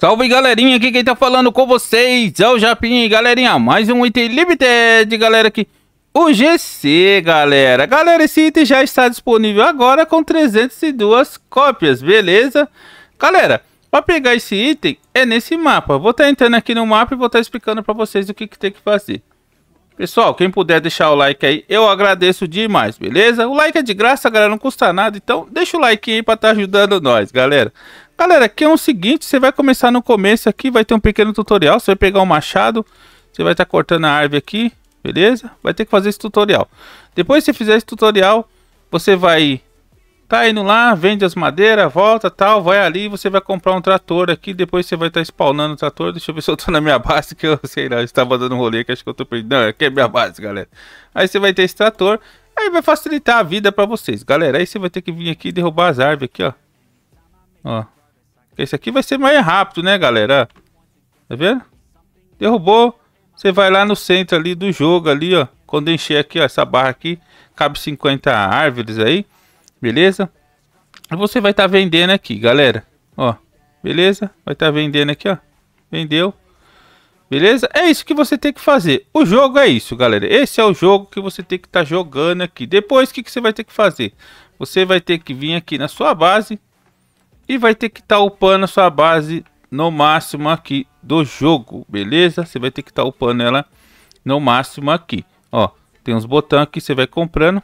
Salve galerinha, aqui quem tá falando com vocês é o Japinho e galerinha, mais um item limited, galera, aqui, o GC, galera. Galera, esse item já está disponível agora com 302 cópias, beleza? Galera, para pegar esse item é nesse mapa, vou estar tá entrando aqui no mapa e vou estar tá explicando para vocês o que, que tem que fazer. Pessoal, quem puder deixar o like aí, eu agradeço demais, beleza? O like é de graça, galera, não custa nada, então deixa o like aí pra estar tá ajudando nós, galera. Galera, aqui é o seguinte, você vai começar no começo aqui, vai ter um pequeno tutorial, você vai pegar um machado, você vai estar tá cortando a árvore aqui, beleza? Vai ter que fazer esse tutorial. Depois que você fizer esse tutorial, você vai tá indo lá, vende as madeiras, volta tal, vai ali, você vai comprar um trator aqui, depois você vai estar tá spawnando o trator, deixa eu ver se eu tô na minha base, que eu sei lá, estava dando um rolê que acho que eu tô perdido, não, aqui é minha base, galera. Aí você vai ter esse trator, aí vai facilitar a vida pra vocês, galera, aí você vai ter que vir aqui e derrubar as árvores aqui, ó. Ó, esse aqui vai ser mais rápido, né, galera? Tá vendo? Derrubou. Você vai lá no centro ali do jogo ali, ó. Quando encher aqui, ó, essa barra aqui, cabe 50 árvores aí. Beleza? Você vai estar tá vendendo aqui, galera. Ó, beleza? Vai estar tá vendendo aqui, ó. Vendeu. Beleza? É isso que você tem que fazer. O jogo é isso, galera. Esse é o jogo que você tem que estar tá jogando aqui. Depois, o que, que você vai ter que fazer? Você vai ter que vir aqui na sua base e vai ter que estar tá upando a sua base no máximo aqui do jogo, beleza? Você vai ter que estar tá upando ela no máximo aqui. Ó, tem uns botões aqui, você vai comprando.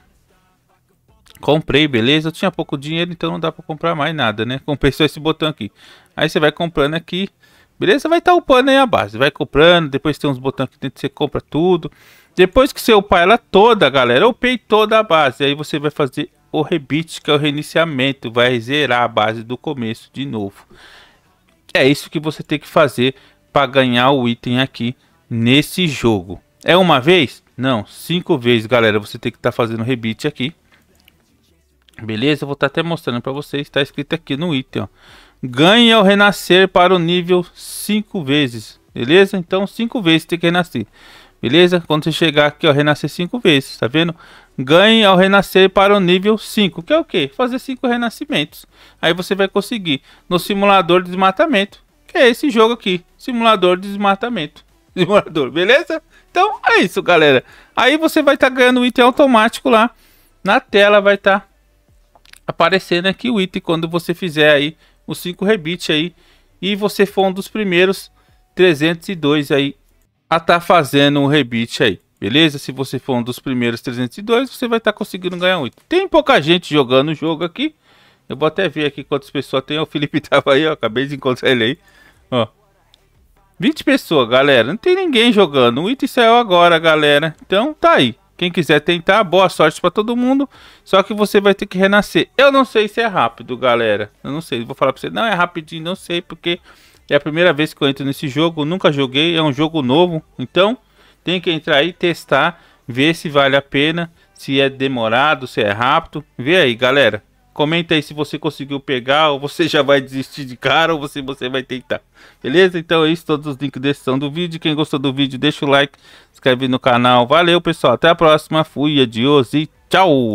Comprei, beleza? Eu tinha pouco dinheiro, então não dá pra comprar mais nada, né? Comprei só esse botão aqui. Aí você vai comprando aqui, beleza? Vai estar tá upando aí a base. Vai comprando, depois tem uns botões aqui dentro, que você compra tudo. Depois que você upar ela toda, galera, eu upei toda a base. Aí você vai fazer o rebite, que é o reiniciamento, vai zerar a base do começo de novo. É isso que você tem que fazer para ganhar o item aqui nesse jogo. É uma vez? Não, cinco vezes, galera. Você tem que estar tá fazendo rebite aqui. Beleza? Eu vou estar tá até mostrando para vocês. Está escrito aqui no item, ó. Ganha o renascer para o nível cinco vezes. Beleza? Então, cinco vezes tem que renascer. Beleza? Quando você chegar aqui, ó, renascer 5 vezes, tá vendo? Ganhe ao renascer para o nível 5, que é o quê? Fazer 5 renascimentos. Aí você vai conseguir no simulador de desmatamento, que é esse jogo aqui, simulador de desmatamento. Simulador, beleza? Então é isso, galera. Aí você vai estar tá ganhando o item automático lá. Na tela vai estar tá aparecendo aqui o item quando você fizer aí os 5 rebites aí. E você for um dos primeiros 302 aí a estar tá fazendo um rebite aí. Beleza? Se você for um dos primeiros 302, você vai estar tá conseguindo ganhar um item. Tem pouca gente jogando o jogo aqui. Eu vou até ver aqui quantas pessoas tem. O Felipe tava aí, ó. Acabei de encontrar ele aí. Ó. 20 pessoas, galera. Não tem ninguém jogando. O item saiu agora, galera. Então tá aí. Quem quiser tentar, boa sorte para todo mundo. Só que você vai ter que renascer. Eu não sei se é rápido, galera. Eu não sei. Vou falar para você. Não é rapidinho, não sei, porque é a primeira vez que eu entro nesse jogo, nunca joguei, é um jogo novo, então tem que entrar aí, testar, ver se vale a pena, se é demorado, se é rápido. Vê aí, galera. Comenta aí se você conseguiu pegar, ou você já vai desistir de cara, ou você, você vai tentar. Beleza? Então é isso, todos os links da descrição do vídeo. Quem gostou do vídeo, deixa o like, se inscreve no canal. Valeu, pessoal. Até a próxima. Fui, adios e tchau!